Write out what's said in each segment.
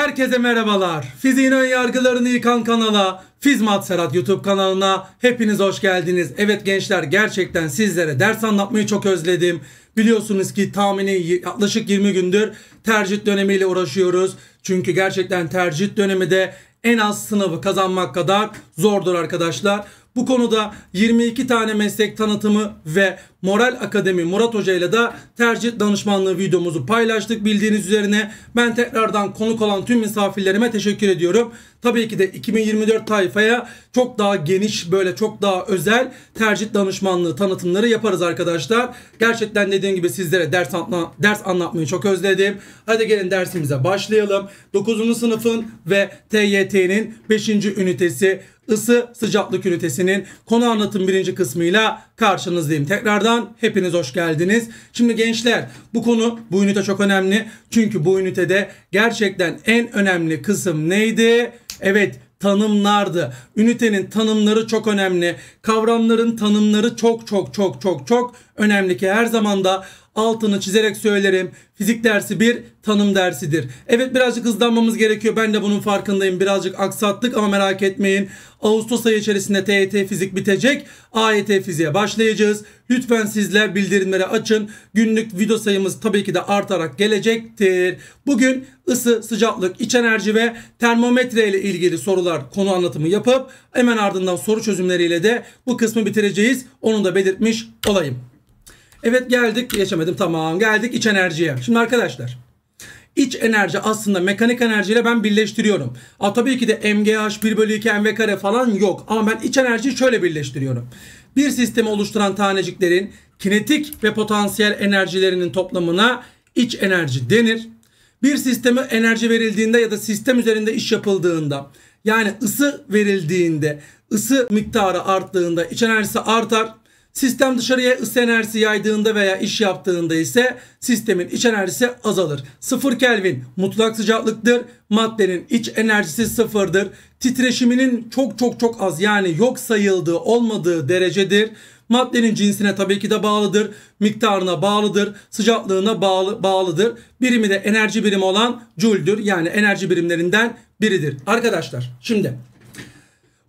Herkese merhabalar. Fiziğin ön yargılarını yıkan kanala, Fizmat Serhat YouTube kanalına hepiniz hoş geldiniz. Evet gençler gerçekten sizlere ders anlatmayı çok özledim. Biliyorsunuz ki tahmini yaklaşık 20 gündür tercih dönemiyle uğraşıyoruz. Çünkü gerçekten tercih dönemi de en az sınavı kazanmak kadar zordur arkadaşlar. Bu konuda 22 tane meslek tanıtımı ve Moral Akademi Murat Hoca ile de tercih danışmanlığı videomuzu paylaştık bildiğiniz üzerine. Ben tekrardan konuk olan tüm misafirlerime teşekkür ediyorum. Tabii ki de 2024 tayfaya çok daha geniş böyle çok daha özel tercih danışmanlığı tanıtımları yaparız arkadaşlar. Gerçekten dediğim gibi sizlere ders, anla ders anlatmayı çok özledim. Hadi gelin dersimize başlayalım. 9. sınıfın ve TYT'nin 5. ünitesi ısı sıcaklık ünitesinin konu anlatım birinci kısmıyla karşınızdayım. Tekrardan hepiniz hoş geldiniz. Şimdi gençler bu konu bu ünite çok önemli. Çünkü bu ünitede gerçekten en önemli kısım neydi? Evet tanımlardı. Ünitenin tanımları çok önemli. Kavramların tanımları çok çok çok çok çok önemli ki her zaman da altını çizerek söylerim. Fizik dersi bir tanım dersidir. Evet birazcık hızlanmamız gerekiyor. Ben de bunun farkındayım. Birazcık aksattık ama merak etmeyin. Ağustos ayı içerisinde TET e fizik bitecek. AET fiziğe başlayacağız. Lütfen sizler bildirimleri açın. Günlük video sayımız tabii ki de artarak gelecektir. Bugün ısı, sıcaklık, iç enerji ve termometre ile ilgili sorular konu anlatımı yapıp hemen ardından soru çözümleriyle de bu kısmı bitireceğiz. Onu da belirtmiş olayım. Evet geldik geçemedim tamam geldik iç enerjiye. Şimdi arkadaşlar iç enerji aslında mekanik enerjiyle ben birleştiriyorum. A, tabii ki de MGH 1 bölü 2 MV kare falan yok ama ben iç enerjiyi şöyle birleştiriyorum. Bir sistemi oluşturan taneciklerin kinetik ve potansiyel enerjilerinin toplamına iç enerji denir. Bir sisteme enerji verildiğinde ya da sistem üzerinde iş yapıldığında yani ısı verildiğinde ısı miktarı arttığında iç enerjisi artar Sistem dışarıya ısı enerjisi yaydığında veya iş yaptığında ise sistemin iç enerjisi azalır. 0 Kelvin mutlak sıcaklıktır. Maddenin iç enerjisi sıfırdır. Titreşiminin çok çok çok az yani yok sayıldığı olmadığı derecedir. Maddenin cinsine tabii ki de bağlıdır. Miktarına bağlıdır. Sıcaklığına bağlı, bağlıdır. Birimi de enerji birimi olan Joule'dür. Yani enerji birimlerinden biridir. Arkadaşlar şimdi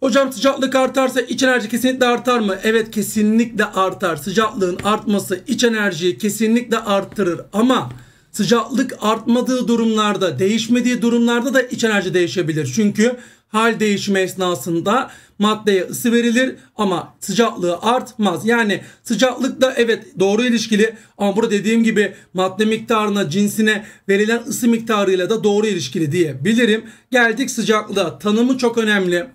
Hocam sıcaklık artarsa iç enerji kesinlikle artar mı? Evet kesinlikle artar. Sıcaklığın artması iç enerjiyi kesinlikle arttırır. Ama sıcaklık artmadığı durumlarda, değişmediği durumlarda da iç enerji değişebilir. Çünkü hal değişimi esnasında maddeye ısı verilir ama sıcaklığı artmaz. Yani sıcaklık da evet doğru ilişkili ama burada dediğim gibi madde miktarına cinsine verilen ısı miktarıyla da doğru ilişkili diyebilirim. Geldik sıcaklığa. Tanımı çok önemli.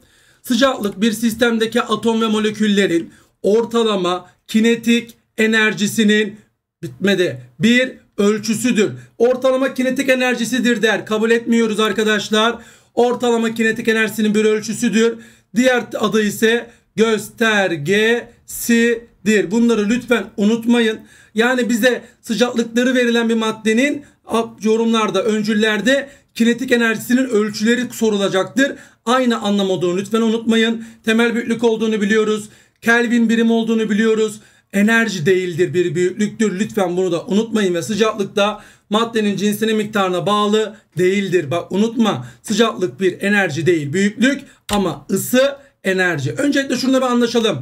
Sıcaklık bir sistemdeki atom ve moleküllerin ortalama kinetik enerjisinin bitmedi. Bir ölçüsüdür. Ortalama kinetik enerjisidir der. Kabul etmiyoruz arkadaşlar. Ortalama kinetik enerjisinin bir ölçüsüdür. Diğer adı ise göstergesidir. Bunları lütfen unutmayın. Yani bize sıcaklıkları verilen bir maddenin yorumlarda, öncüllerde kinetik enerjisinin ölçüleri sorulacaktır. Aynı anlam olduğunu lütfen unutmayın. Temel büyüklük olduğunu biliyoruz. Kelvin birim olduğunu biliyoruz. Enerji değildir bir büyüklüktür. Lütfen bunu da unutmayın ve sıcaklıkta maddenin cinsine miktarına bağlı değildir. Bak unutma sıcaklık bir enerji değil büyüklük ama ısı enerji. Öncelikle şunu bir anlaşalım.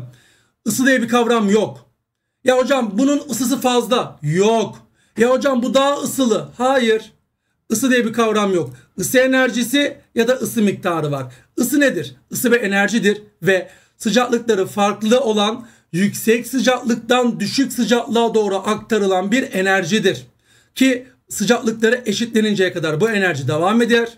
Isı diye bir kavram yok. Ya hocam bunun ısısı fazla. Yok. Ya hocam bu daha ısılı. Hayır. Isı diye bir kavram yok. Isı enerjisi ya da ısı miktarı var. Isı nedir? Isı ve enerjidir ve sıcaklıkları farklı olan yüksek sıcaklıktan düşük sıcaklığa doğru aktarılan bir enerjidir. Ki sıcaklıkları eşitleninceye kadar bu enerji devam eder.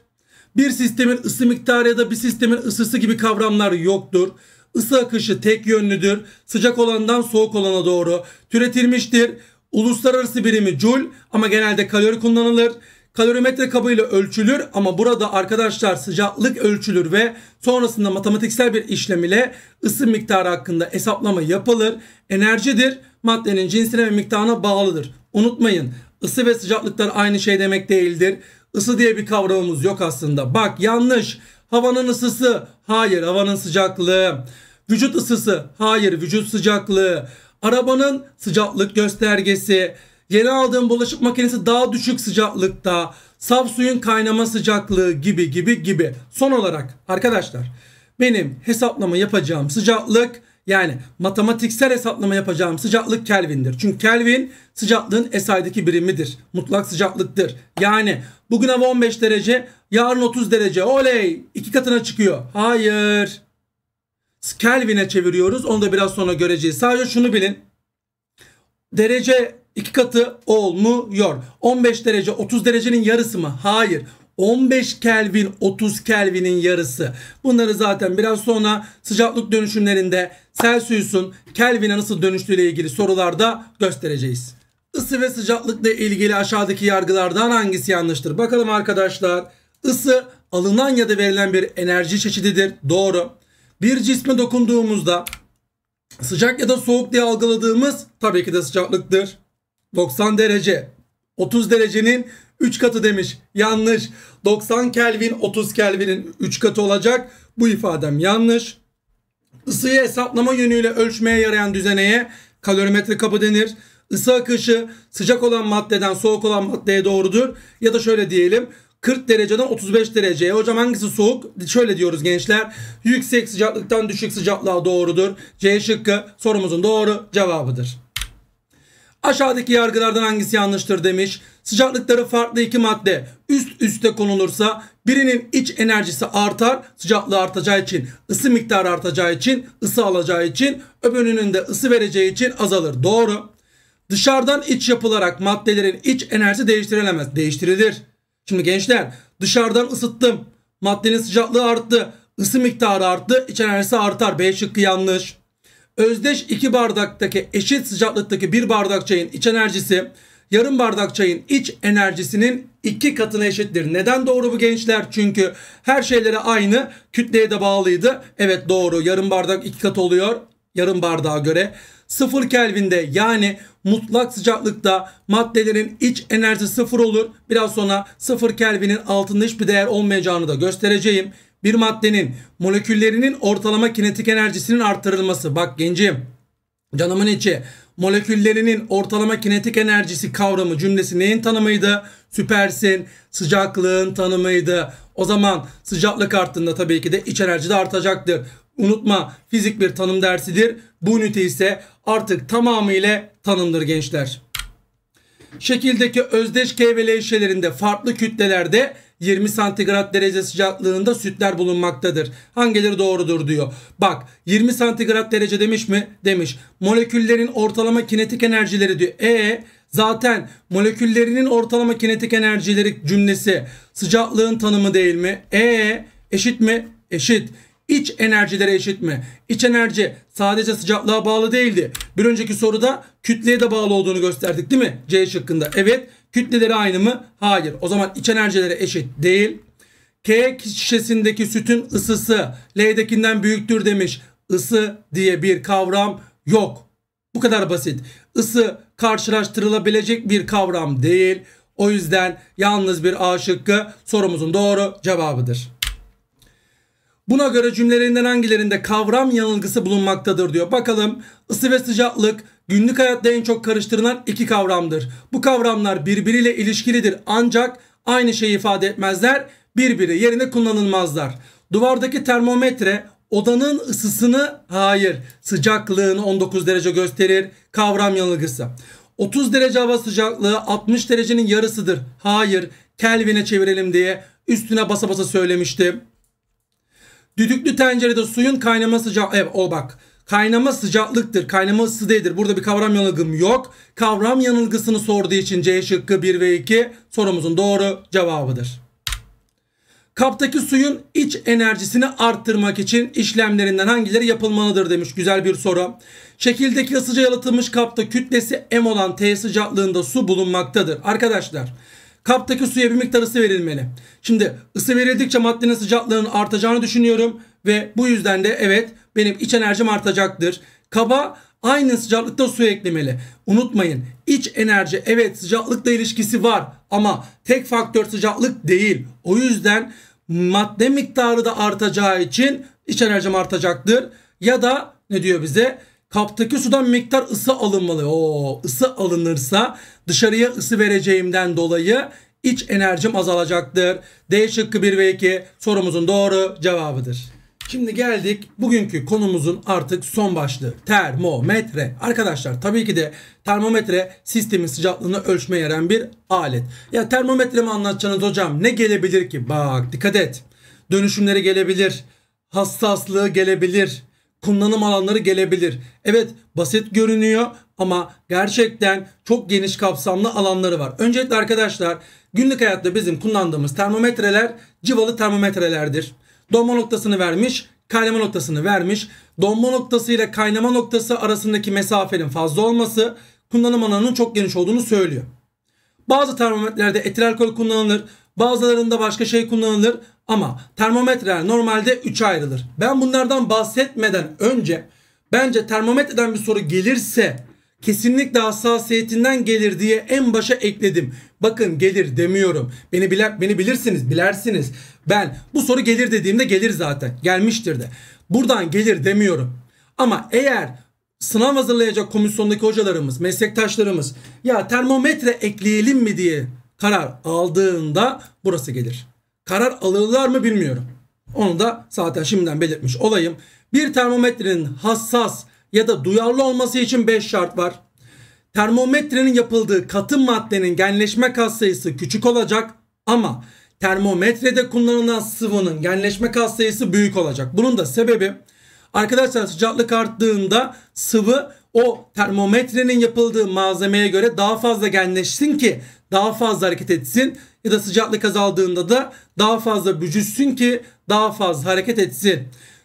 Bir sistemin ısı miktarı ya da bir sistemin ısısı gibi kavramlar yoktur. Isı akışı tek yönlüdür. Sıcak olandan soğuk olana doğru türetilmiştir. Uluslararası birimi joule ama genelde kalori kullanılır kalorimetre kabıyla ölçülür ama burada arkadaşlar sıcaklık ölçülür ve sonrasında matematiksel bir işlem ile ısı miktarı hakkında hesaplama yapılır. Enerjidir maddenin cinsine ve miktarına bağlıdır. Unutmayın ısı ve sıcaklıklar aynı şey demek değildir. Isı diye bir kavramımız yok aslında. Bak yanlış. Havanın ısısı. Hayır havanın sıcaklığı. Vücut ısısı. Hayır vücut sıcaklığı. Arabanın sıcaklık göstergesi. Yeni aldığım bulaşık makinesi daha düşük sıcaklıkta. Saf suyun kaynama sıcaklığı gibi gibi gibi. Son olarak arkadaşlar benim hesaplama yapacağım sıcaklık yani matematiksel hesaplama yapacağım sıcaklık Kelvin'dir. Çünkü Kelvin sıcaklığın SI'deki birimidir. Mutlak sıcaklıktır. Yani bugün hava 15 derece, yarın 30 derece. Oley! iki katına çıkıyor. Hayır. Kelvin'e çeviriyoruz. Onu da biraz sonra göreceğiz. Sadece şunu bilin. Derece 2 katı olmuyor. 15 derece 30 derecenin yarısı mı? Hayır. 15 Kelvin 30 Kelvin'in yarısı. Bunları zaten biraz sonra sıcaklık dönüşümlerinde Celsius'un Kelvin'e nasıl dönüştüğüyle ilgili sorularda göstereceğiz. Isı ve sıcaklıkla ilgili aşağıdaki yargılardan hangisi yanlıştır? Bakalım arkadaşlar. Isı alınan ya da verilen bir enerji çeşididir. Doğru. Bir cisme dokunduğumuzda sıcak ya da soğuk diye algıladığımız tabii ki de sıcaklıktır. 90 derece. 30 derecenin 3 katı demiş. Yanlış. 90 Kelvin 30 Kelvin'in 3 katı olacak. Bu ifadem yanlış. Isıyı hesaplama yönüyle ölçmeye yarayan düzeneye kalorimetre kabı denir. Isı akışı sıcak olan maddeden soğuk olan maddeye doğrudur. Ya da şöyle diyelim 40 dereceden 35 dereceye. E hocam hangisi soğuk? Şöyle diyoruz gençler. Yüksek sıcaklıktan düşük sıcaklığa doğrudur. C şıkkı sorumuzun doğru cevabıdır. Aşağıdaki yargılardan hangisi yanlıştır demiş. Sıcaklıkları farklı iki madde üst üste konulursa birinin iç enerjisi artar sıcaklığı artacağı için, ısı miktarı artacağı için, ısı alacağı için, öbürünün de ısı vereceği için azalır. Doğru. Dışarıdan iç yapılarak maddelerin iç enerjisi değiştirilemez. Değiştirilir. Şimdi gençler dışarıdan ısıttım. Maddenin sıcaklığı arttı. ısı miktarı arttı. iç enerjisi artar. B şıkkı yanlış. Özdeş 2 bardaktaki eşit sıcaklıktaki 1 bardak çayın iç enerjisi yarım bardak çayın iç enerjisinin 2 katına eşittir. Neden doğru bu gençler? Çünkü her şeylere aynı kütleye de bağlıydı. Evet doğru yarım bardak 2 kat oluyor yarım bardağa göre. 0 Kelvin'de yani mutlak sıcaklıkta maddelerin iç enerji 0 olur. Biraz sonra 0 Kelvin'in altında hiçbir değer olmayacağını da göstereceğim bir maddenin moleküllerinin ortalama kinetik enerjisinin artırılması. Bak gencim canımın içi moleküllerinin ortalama kinetik enerjisi kavramı cümlesi neyin tanımıydı? Süpersin sıcaklığın tanımıydı. O zaman sıcaklık arttığında tabii ki de iç enerji de artacaktır. Unutma fizik bir tanım dersidir. Bu ünite ise artık tamamıyla tanımdır gençler. Şekildeki özdeş K ve farklı kütlelerde 20 santigrat derece sıcaklığında sütler bulunmaktadır. Hangileri doğrudur diyor. Bak 20 santigrat derece demiş mi? Demiş. Moleküllerin ortalama kinetik enerjileri diyor. E zaten moleküllerinin ortalama kinetik enerjileri cümlesi sıcaklığın tanımı değil mi? E eşit mi? Eşit. İç enerjilere eşit mi? İç enerji sadece sıcaklığa bağlı değildi. Bir önceki soruda kütleye de bağlı olduğunu gösterdik değil mi? C şıkkında. Evet. Kütleleri aynı mı? Hayır. O zaman iç enerjilere eşit değil. K şişesindeki sütün ısısı L'dekinden büyüktür demiş. Isı diye bir kavram yok. Bu kadar basit. Isı karşılaştırılabilecek bir kavram değil. O yüzden yalnız bir A şıkkı sorumuzun doğru cevabıdır. Buna göre cümlelerinden hangilerinde kavram yanılgısı bulunmaktadır diyor. Bakalım ısı ve sıcaklık günlük hayatta en çok karıştırılan iki kavramdır. Bu kavramlar birbiriyle ilişkilidir ancak aynı şeyi ifade etmezler birbiri yerine kullanılmazlar. Duvardaki termometre odanın ısısını hayır sıcaklığını 19 derece gösterir kavram yanılgısı. 30 derece hava sıcaklığı 60 derecenin yarısıdır. Hayır Kelvin'e çevirelim diye üstüne basa basa söylemiştim. Düdüklü tencerede suyun kaynama sıcak... Evet o bak. Kaynama sıcaklıktır. Kaynama ısı değildir. Burada bir kavram yanılgım yok. Kavram yanılgısını sorduğu için C şıkkı 1 ve 2 sorumuzun doğru cevabıdır. Kaptaki suyun iç enerjisini arttırmak için işlemlerinden hangileri yapılmalıdır demiş. Güzel bir soru. Şekildeki ısıca yalıtılmış kapta kütlesi M olan T sıcaklığında su bulunmaktadır. Arkadaşlar Kaptaki suya bir miktar ısı verilmeli. Şimdi ısı verildikçe maddenin sıcaklığının artacağını düşünüyorum. Ve bu yüzden de evet benim iç enerjim artacaktır. Kaba aynı sıcaklıkta su eklemeli. Unutmayın iç enerji evet sıcaklıkla ilişkisi var. Ama tek faktör sıcaklık değil. O yüzden madde miktarı da artacağı için iç enerjim artacaktır. Ya da ne diyor bize? Kaptaki sudan miktar ısı alınmalı. O ısı alınırsa dışarıya ısı vereceğimden dolayı iç enerjim azalacaktır. D şıkkı 1 ve 2 sorumuzun doğru cevabıdır. Şimdi geldik bugünkü konumuzun artık son başlığı termometre. Arkadaşlar tabii ki de termometre sistemin sıcaklığını ölçmeye yarayan bir alet. Ya termometre mi anlatacaksınız hocam ne gelebilir ki? Bak dikkat et dönüşümleri gelebilir hassaslığı gelebilir kullanım alanları gelebilir. Evet basit görünüyor ama gerçekten çok geniş kapsamlı alanları var. Öncelikle arkadaşlar günlük hayatta bizim kullandığımız termometreler civalı termometrelerdir. Donma noktasını vermiş, kaynama noktasını vermiş. Donma noktası ile kaynama noktası arasındaki mesafenin fazla olması kullanım alanının çok geniş olduğunu söylüyor. Bazı termometrelerde etil alkol kullanılır. Bazılarında başka şey kullanılır ama termometreler normalde 3'e ayrılır. Ben bunlardan bahsetmeden önce bence termometreden bir soru gelirse kesinlikle hassasiyetinden gelir diye en başa ekledim. Bakın gelir demiyorum. Beni bilen, beni bilirsiniz, bilersiniz. Ben bu soru gelir dediğimde gelir zaten. Gelmiştir de. Buradan gelir demiyorum. Ama eğer sınav hazırlayacak komisyondaki hocalarımız, meslektaşlarımız ya termometre ekleyelim mi diye karar aldığında burası gelir. Karar alırlar mı bilmiyorum. Onu da zaten şimdiden belirtmiş olayım. Bir termometrenin hassas ya da duyarlı olması için 5 şart var. Termometrenin yapıldığı katı maddenin genleşme katsayısı küçük olacak ama termometrede kullanılan sıvının genleşme katsayısı büyük olacak. Bunun da sebebi arkadaşlar sıcaklık arttığında sıvı o termometrenin yapıldığı malzemeye göre daha fazla genleşsin ki daha fazla hareket etsin ya da sıcaklık azaldığında da daha fazla bücüsün ki daha fazla hareket etsin.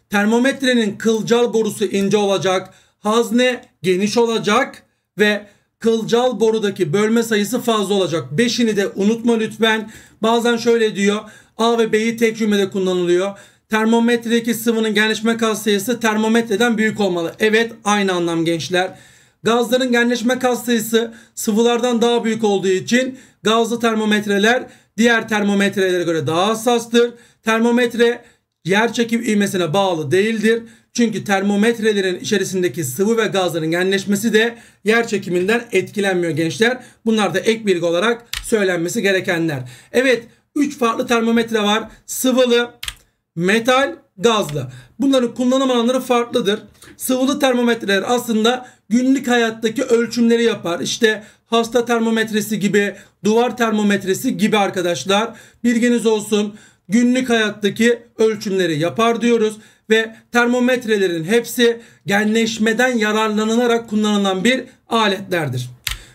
Termometrenin kılcal borusu ince olacak, hazne geniş olacak ve kılcal borudaki bölme sayısı fazla olacak. Beşini de unutma lütfen. Bazen şöyle diyor. A ve B'yi tek cümlede kullanılıyor. Termometredeki sıvının genleşme katsayısı termometreden büyük olmalı. Evet aynı anlam gençler. Gazların genleşme katsayısı sıvılardan daha büyük olduğu için gazlı termometreler diğer termometrelere göre daha hassastır. Termometre yer çekim ivmesine bağlı değildir. Çünkü termometrelerin içerisindeki sıvı ve gazların genleşmesi de yer çekiminden etkilenmiyor gençler. Bunlar da ek bilgi olarak söylenmesi gerekenler. Evet 3 farklı termometre var. Sıvılı, metal, gazlı, Bunların kullanım alanları farklıdır. Sıvılı termometreler aslında günlük hayattaki ölçümleri yapar. İşte hasta termometresi gibi, duvar termometresi gibi arkadaşlar. Bilginiz olsun günlük hayattaki ölçümleri yapar diyoruz ve termometrelerin hepsi genleşmeden yararlanılarak kullanılan bir aletlerdir.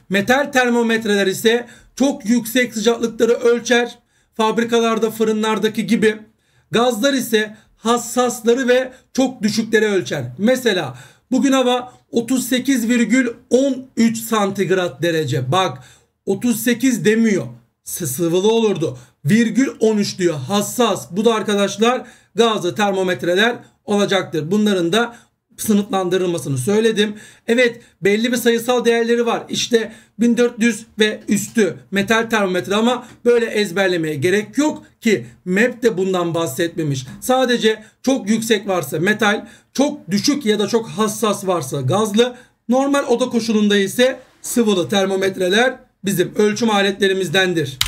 Metal termometreler ise çok yüksek sıcaklıkları ölçer. Fabrikalarda, fırınlardaki gibi Gazlar ise hassasları ve çok düşükleri ölçer. Mesela bugün hava 38,13 santigrat derece. Bak 38 demiyor. Sıvılı olurdu. Virgül 13 diyor. Hassas. Bu da arkadaşlar gazlı termometreler olacaktır. Bunların da sınıflandırılmasını söyledim. Evet belli bir sayısal değerleri var. İşte 1400 ve üstü metal termometre ama böyle ezberlemeye gerek yok ki MEP de bundan bahsetmemiş. Sadece çok yüksek varsa metal, çok düşük ya da çok hassas varsa gazlı, normal oda koşulunda ise sıvılı termometreler bizim ölçüm aletlerimizdendir.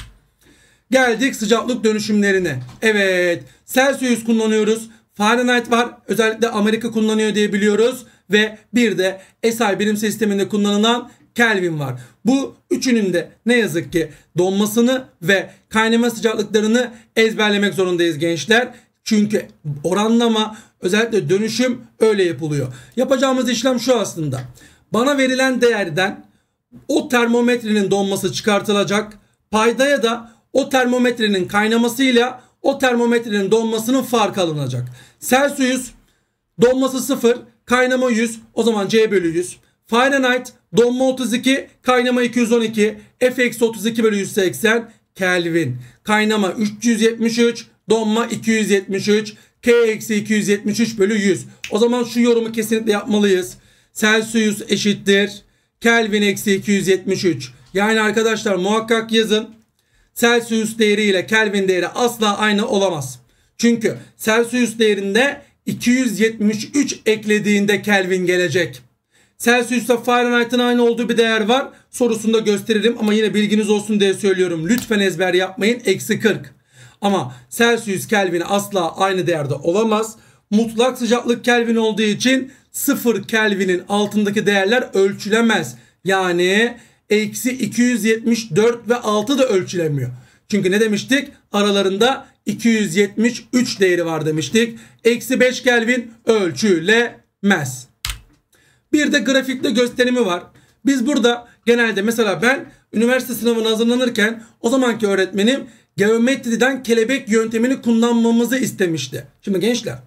Geldik sıcaklık dönüşümlerine. Evet, Celsius kullanıyoruz. Fahrenheit var. Özellikle Amerika kullanıyor diye biliyoruz. Ve bir de SI birim sisteminde kullanılan Kelvin var. Bu üçünün de ne yazık ki donmasını ve kaynama sıcaklıklarını ezberlemek zorundayız gençler. Çünkü oranlama özellikle dönüşüm öyle yapılıyor. Yapacağımız işlem şu aslında. Bana verilen değerden o termometrenin donması çıkartılacak. Paydaya da o termometrenin kaynamasıyla o termometrenin donmasının farkı alınacak. Celsius donması 0, kaynama 100. O zaman C bölü 100. Fahrenheit donma 32, kaynama 212. F eksi 32 bölü 180 Kelvin. Kaynama 373, donma 273. K eksi 273 bölü 100. O zaman şu yorumu kesinlikle yapmalıyız. Celsius eşittir. Kelvin eksi 273. Yani arkadaşlar muhakkak yazın. Celsius değeri ile Kelvin değeri asla aynı olamaz. Çünkü Celsius değerinde 273 eklediğinde Kelvin gelecek. Celsius'ta Fahrenheit'ın aynı olduğu bir değer var. Sorusunda gösteririm ama yine bilginiz olsun diye söylüyorum. Lütfen ezber yapmayın. Eksi 40. Ama Celsius Kelvin'e asla aynı değerde olamaz. Mutlak sıcaklık Kelvin olduğu için 0 Kelvin'in altındaki değerler ölçülemez. Yani eksi 274 ve 6 da ölçülemiyor. Çünkü ne demiştik? Aralarında 273 değeri var demiştik. Eksi 5 Kelvin ölçülemez. Bir de grafikte gösterimi var. Biz burada genelde mesela ben üniversite sınavına hazırlanırken o zamanki öğretmenim geometriden kelebek yöntemini kullanmamızı istemişti. Şimdi gençler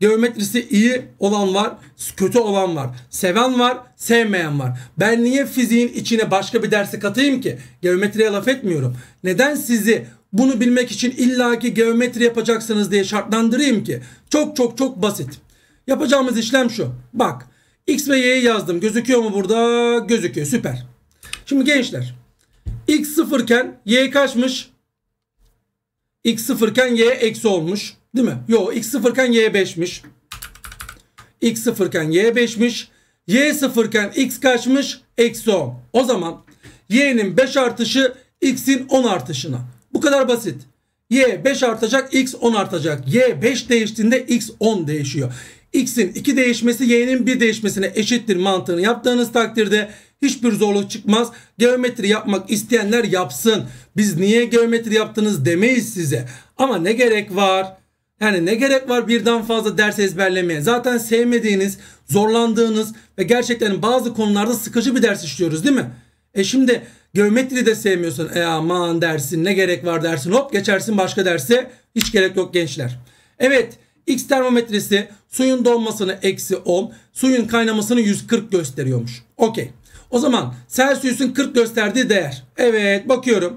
geometrisi iyi olan var, kötü olan var. Seven var, sevmeyen var. Ben niye fiziğin içine başka bir dersi katayım ki? Geometriye laf etmiyorum. Neden sizi bunu bilmek için illaki geometri yapacaksınız diye şartlandırayım ki. Çok çok çok basit. Yapacağımız işlem şu. Bak x ve y'yi yazdım. Gözüküyor mu burada? Gözüküyor. Süper. Şimdi gençler x sıfırken y kaçmış? x sıfırken y eksi olmuş. Değil mi? Yo x sıfırken y 5'miş. x sıfırken y 5'miş. y sıfırken x kaçmış? Eksi 10. O zaman y'nin 5 artışı x'in 10 artışına. Bu kadar basit. Y 5 artacak, x 10 artacak. Y 5 değiştiğinde x 10 değişiyor. X'in 2 değişmesi Y'nin 1 değişmesine eşittir mantığını yaptığınız takdirde hiçbir zorluk çıkmaz. Geometri yapmak isteyenler yapsın. Biz niye geometri yaptınız demeyiz size. Ama ne gerek var? Yani ne gerek var birden fazla ders ezberlemeye? Zaten sevmediğiniz, zorlandığınız ve gerçekten bazı konularda sıkıcı bir ders işliyoruz değil mi? E şimdi Geometri de sevmiyorsan e aman dersin ne gerek var dersin hop geçersin başka derse hiç gerek yok gençler. Evet X termometresi suyun donmasını eksi 10 suyun kaynamasını 140 gösteriyormuş. Okey. O zaman Celsius'un 40 gösterdiği değer. Evet bakıyorum.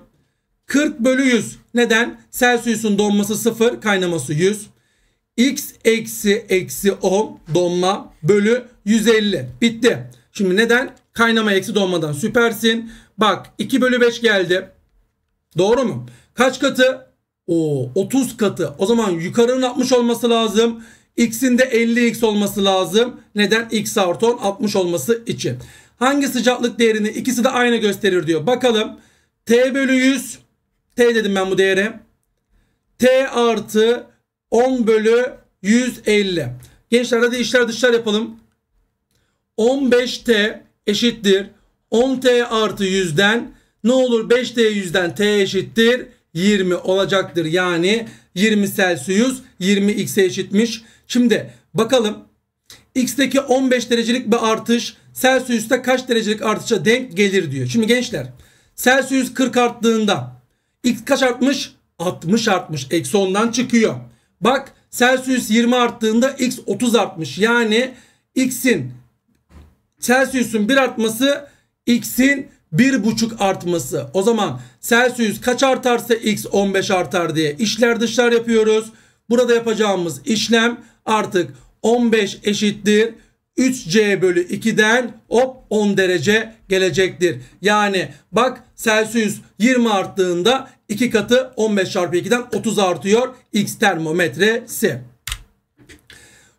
40 bölü 100. Neden? Celsius'un donması 0 kaynaması 100. X eksi eksi 10 donma bölü 150. Bitti. Şimdi neden? Kaynama eksi donmadan süpersin. Bak 2 bölü 5 geldi. Doğru mu? Kaç katı? O 30 katı. O zaman yukarının 60 olması lazım. X'in de 50x olması lazım. Neden? X artı 10 60 olması için. Hangi sıcaklık değerini ikisi de aynı gösterir diyor. Bakalım. T bölü 100. T dedim ben bu değere. T artı 10 bölü 150. Gençler hadi işler dışlar yapalım. 15T eşittir. 10t artı 100'den ne olur 5t 100'den t eşittir 20 olacaktır. Yani 20 Celsius 20 x'e eşitmiş. Şimdi bakalım x'teki 15 derecelik bir artış Celsius'ta kaç derecelik artışa denk gelir diyor. Şimdi gençler Celsius 40 arttığında x kaç artmış? 60 artmış. Eksi 10'dan çıkıyor. Bak Celsius 20 arttığında x 30 artmış. Yani x'in Celsius'un bir artması x'in 1.5 artması. O zaman Celsius kaç artarsa x 15 artar diye işler dışlar yapıyoruz. Burada yapacağımız işlem artık 15 eşittir 3C bölü 2'den hop 10 derece gelecektir. Yani bak Celsius 20 arttığında 2 katı 15 çarpı 2'den 30 artıyor X termometresi.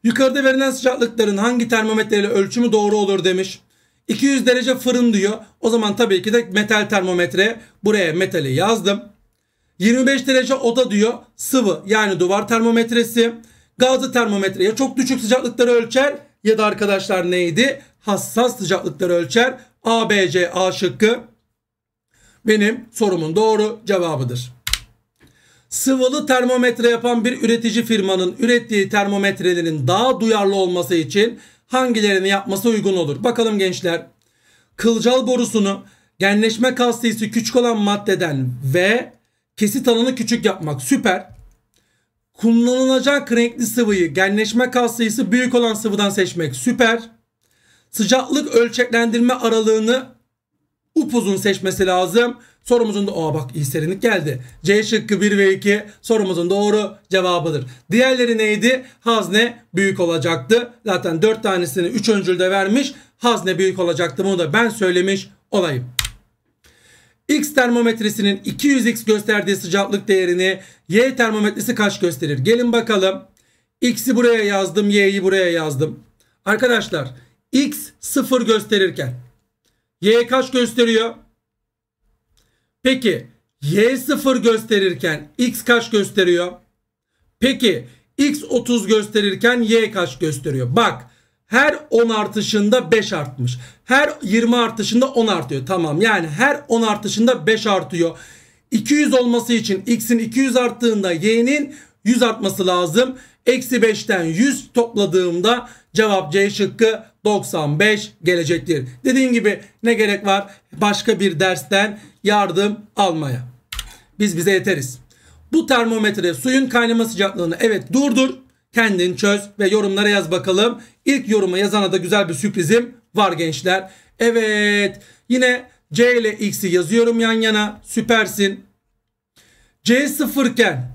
Yukarıda verilen sıcaklıkların hangi termometreyle ölçümü doğru olur demiş. 200 derece fırın diyor. O zaman tabii ki de metal termometre buraya metali yazdım. 25 derece oda diyor. Sıvı yani duvar termometresi. Gazlı termometre ya çok düşük sıcaklıkları ölçer ya da arkadaşlar neydi? Hassas sıcaklıkları ölçer. A, B, C, A şıkkı benim sorumun doğru cevabıdır. Sıvılı termometre yapan bir üretici firmanın ürettiği termometrelerin daha duyarlı olması için hangilerini yapması uygun olur? Bakalım gençler. Kılcal borusunu genleşme kas küçük olan maddeden ve kesit alanı küçük yapmak. Süper. Kullanılacak renkli sıvıyı genleşme kas büyük olan sıvıdan seçmek. Süper. Sıcaklık ölçeklendirme aralığını upuzun seçmesi lazım. Sorumuzun da o bak hisserinlik geldi. C şıkkı 1 ve 2 sorumuzun doğru cevabıdır. Diğerleri neydi? Hazne büyük olacaktı. Zaten 4 tanesini 3 öncülde vermiş. Hazne büyük olacaktı. Bunu da ben söylemiş olayım. X termometresinin 200x gösterdiği sıcaklık değerini Y termometresi kaç gösterir? Gelin bakalım. X'i buraya yazdım, Y'yi buraya yazdım. Arkadaşlar X 0 gösterirken Y kaç gösteriyor? Peki y 0 gösterirken x kaç gösteriyor? Peki x 30 gösterirken y kaç gösteriyor? Bak her 10 artışında 5 artmış. Her 20 artışında 10 artıyor. Tamam yani her 10 artışında 5 artıyor. 200 olması için x'in 200 arttığında y'nin 100 artması lazım. Eksi 5'ten 100 topladığımda cevap C şıkkı 95 gelecektir. Dediğim gibi ne gerek var başka bir dersten yardım almaya. Biz bize yeteriz. Bu termometre suyun kaynama sıcaklığını evet durdur. Kendin çöz ve yorumlara yaz bakalım. İlk yorumu yazana da güzel bir sürprizim var gençler. Evet yine C ile X'i yazıyorum yan yana. Süpersin. C sıfırken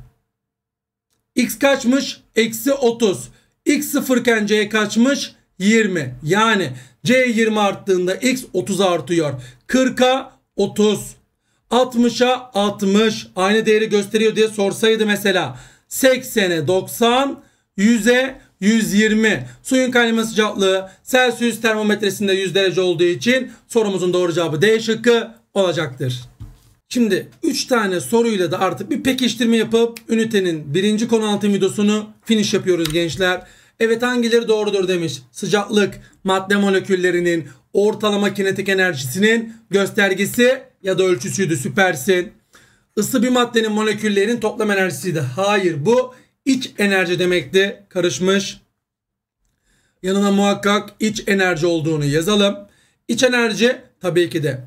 X kaçmış? Eksi 30. X sıfırken C kaçmış? 20. Yani C 20 arttığında X 30 artıyor. 40'a 30. 60'a 60. Aynı değeri gösteriyor diye sorsaydı mesela. 80'e 90. 100'e 120. Suyun kaynama sıcaklığı Celsius termometresinde 100 derece olduğu için sorumuzun doğru cevabı D şıkkı olacaktır. Şimdi 3 tane soruyla da artık bir pekiştirme yapıp ünitenin birinci konu altı videosunu finish yapıyoruz gençler. Evet hangileri doğrudur demiş. Sıcaklık madde moleküllerinin ortalama kinetik enerjisinin göstergesi ya da ölçüsüydü süpersin. Isı bir maddenin moleküllerinin toplam enerjisiydi. Hayır bu iç enerji demekti karışmış. Yanına muhakkak iç enerji olduğunu yazalım. İç enerji tabii ki de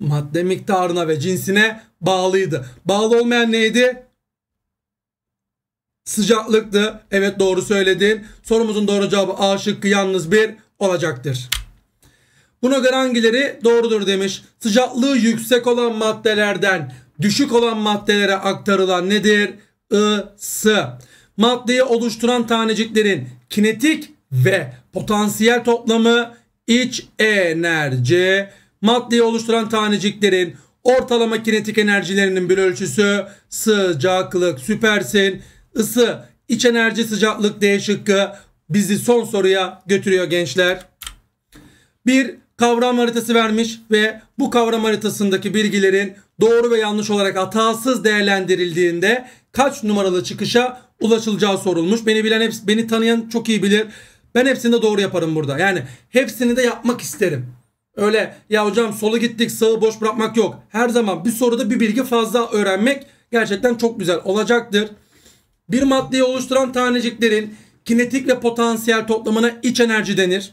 madde miktarına ve cinsine bağlıydı. Bağlı olmayan neydi? sıcaklıktı. Evet doğru söyledin. Sorumuzun doğru cevabı A şıkkı yalnız bir olacaktır. Buna göre hangileri doğrudur demiş. Sıcaklığı yüksek olan maddelerden düşük olan maddelere aktarılan nedir? Isı. Maddeyi oluşturan taneciklerin kinetik ve potansiyel toplamı iç enerji. Maddeyi oluşturan taneciklerin ortalama kinetik enerjilerinin bir ölçüsü sıcaklık. Süpersin ısı, iç enerji sıcaklık değişikliği bizi son soruya götürüyor gençler. Bir kavram haritası vermiş ve bu kavram haritasındaki bilgilerin doğru ve yanlış olarak hatasız değerlendirildiğinde kaç numaralı çıkışa ulaşılacağı sorulmuş. Beni bilen hepsi, beni tanıyan çok iyi bilir. Ben hepsini de doğru yaparım burada. Yani hepsini de yapmak isterim. Öyle ya hocam solu gittik sağı boş bırakmak yok. Her zaman bir soruda bir bilgi fazla öğrenmek gerçekten çok güzel olacaktır. Bir maddeyi oluşturan taneciklerin kinetik ve potansiyel toplamına iç enerji denir.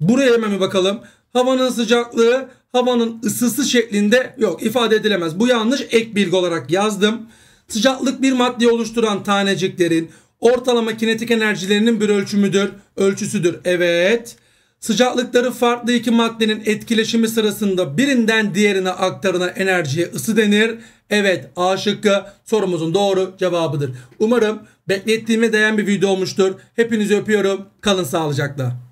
Buraya hemen bir bakalım. Havanın sıcaklığı havanın ısısı şeklinde yok ifade edilemez. Bu yanlış ek bilgi olarak yazdım. Sıcaklık bir maddeyi oluşturan taneciklerin ortalama kinetik enerjilerinin bir ölçümüdür. Ölçüsüdür. Evet. Sıcaklıkları farklı iki maddenin etkileşimi sırasında birinden diğerine aktarılan enerjiye ısı denir. Evet A şıkkı sorumuzun doğru cevabıdır. Umarım beklettiğime değen bir video olmuştur. Hepinizi öpüyorum. Kalın sağlıcakla.